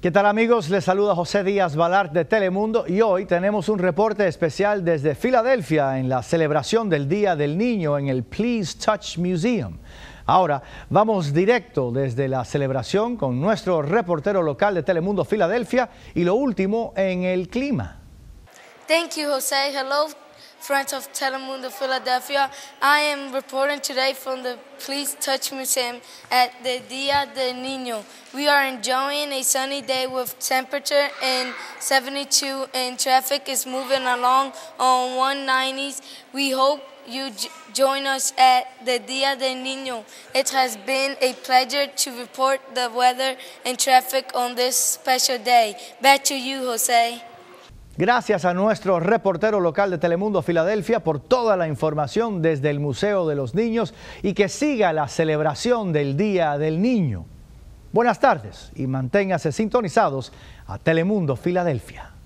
¿Qué tal amigos? Les saluda José Díaz Balart de Telemundo y hoy tenemos un reporte especial desde Filadelfia en la celebración del Día del Niño en el Please Touch Museum. Ahora vamos directo desde la celebración con nuestro reportero local de Telemundo Filadelfia y lo último en el clima. Thank you, José. Hello. Friends of Telemundo Philadelphia. I am reporting today from the Please Touch Museum at the Dia de Niño. We are enjoying a sunny day with temperature in 72 and traffic is moving along on 190s. We hope you join us at the Dia de Niño. It has been a pleasure to report the weather and traffic on this special day. Back to you, Jose. Gracias a nuestro reportero local de Telemundo Filadelfia por toda la información desde el Museo de los Niños y que siga la celebración del Día del Niño. Buenas tardes y manténgase sintonizados a Telemundo Filadelfia.